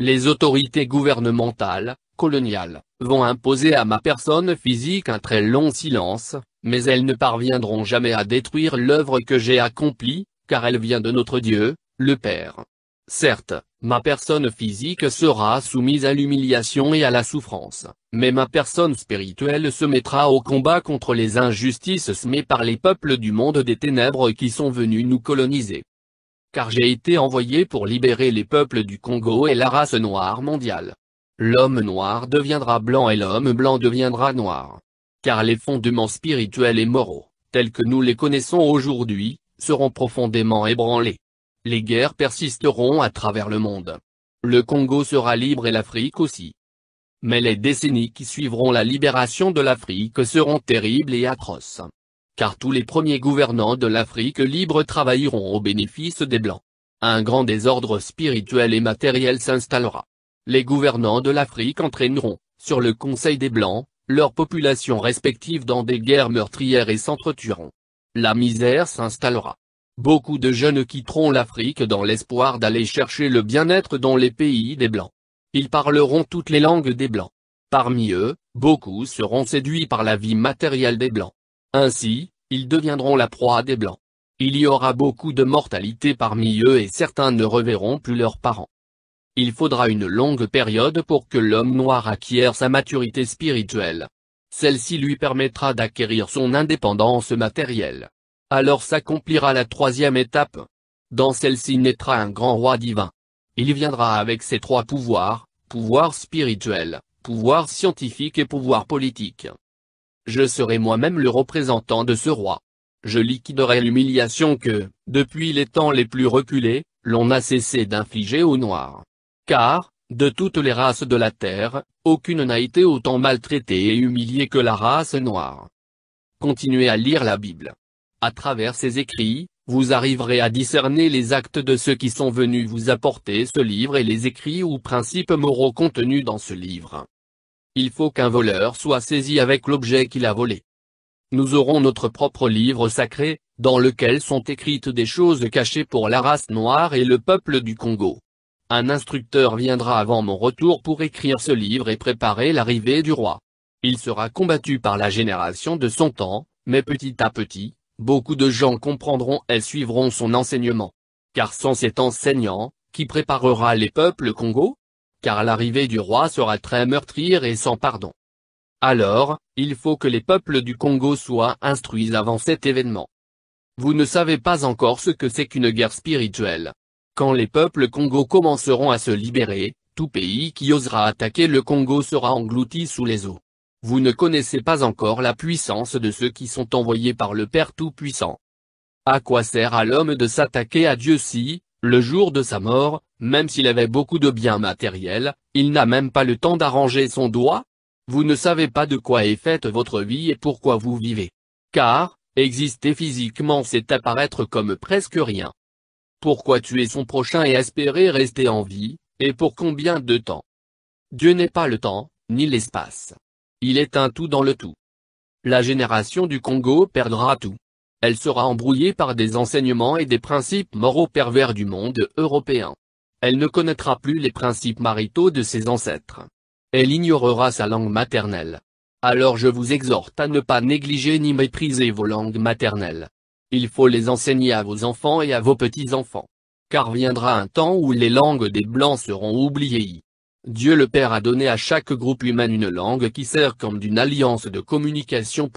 Les autorités gouvernementales, coloniales, vont imposer à ma personne physique un très long silence, mais elles ne parviendront jamais à détruire l'œuvre que j'ai accomplie, car elle vient de notre Dieu, le Père. Certes, ma personne physique sera soumise à l'humiliation et à la souffrance, mais ma personne spirituelle se mettra au combat contre les injustices semées par les peuples du monde des ténèbres qui sont venus nous coloniser car j'ai été envoyé pour libérer les peuples du Congo et la race noire mondiale. L'homme noir deviendra blanc et l'homme blanc deviendra noir. Car les fondements spirituels et moraux, tels que nous les connaissons aujourd'hui, seront profondément ébranlés. Les guerres persisteront à travers le monde. Le Congo sera libre et l'Afrique aussi. Mais les décennies qui suivront la libération de l'Afrique seront terribles et atroces car tous les premiers gouvernants de l'Afrique libre travailleront au bénéfice des Blancs. Un grand désordre spirituel et matériel s'installera. Les gouvernants de l'Afrique entraîneront, sur le conseil des Blancs, leurs populations respectives dans des guerres meurtrières et s'entretueront. La misère s'installera. Beaucoup de jeunes quitteront l'Afrique dans l'espoir d'aller chercher le bien-être dans les pays des Blancs. Ils parleront toutes les langues des Blancs. Parmi eux, beaucoup seront séduits par la vie matérielle des Blancs. Ainsi, ils deviendront la proie des Blancs. Il y aura beaucoup de mortalité parmi eux et certains ne reverront plus leurs parents. Il faudra une longue période pour que l'homme noir acquiert sa maturité spirituelle. Celle-ci lui permettra d'acquérir son indépendance matérielle. Alors s'accomplira la troisième étape. Dans celle-ci naîtra un grand roi divin. Il viendra avec ses trois pouvoirs, pouvoir spirituel, pouvoir scientifique et pouvoir politique je serai moi-même le représentant de ce roi. Je liquiderai l'humiliation que, depuis les temps les plus reculés, l'on a cessé d'infliger aux Noirs. Car, de toutes les races de la terre, aucune n'a été autant maltraitée et humiliée que la race noire. Continuez à lire la Bible. À travers ses écrits, vous arriverez à discerner les actes de ceux qui sont venus vous apporter ce livre et les écrits ou principes moraux contenus dans ce livre. Il faut qu'un voleur soit saisi avec l'objet qu'il a volé. Nous aurons notre propre livre sacré, dans lequel sont écrites des choses cachées pour la race noire et le peuple du Congo. Un instructeur viendra avant mon retour pour écrire ce livre et préparer l'arrivée du roi. Il sera combattu par la génération de son temps, mais petit à petit, beaucoup de gens comprendront et suivront son enseignement. Car sans cet enseignant, qui préparera les peuples Congo car l'arrivée du roi sera très meurtrière et sans pardon. Alors, il faut que les peuples du Congo soient instruits avant cet événement. Vous ne savez pas encore ce que c'est qu'une guerre spirituelle. Quand les peuples Congo commenceront à se libérer, tout pays qui osera attaquer le Congo sera englouti sous les eaux. Vous ne connaissez pas encore la puissance de ceux qui sont envoyés par le Père Tout-Puissant. À quoi sert à l'homme de s'attaquer à Dieu si, le jour de sa mort, même s'il avait beaucoup de biens matériels, il n'a même pas le temps d'arranger son doigt. Vous ne savez pas de quoi est faite votre vie et pourquoi vous vivez. Car, exister physiquement c'est apparaître comme presque rien. Pourquoi tuer son prochain et espérer rester en vie, et pour combien de temps Dieu n'est pas le temps, ni l'espace. Il est un tout dans le tout. La génération du Congo perdra tout elle sera embrouillée par des enseignements et des principes moraux pervers du monde européen. Elle ne connaîtra plus les principes maritaux de ses ancêtres. Elle ignorera sa langue maternelle. Alors je vous exhorte à ne pas négliger ni mépriser vos langues maternelles. Il faut les enseigner à vos enfants et à vos petits-enfants. Car viendra un temps où les langues des Blancs seront oubliées. Dieu le Père a donné à chaque groupe humain une langue qui sert comme d'une alliance de communication.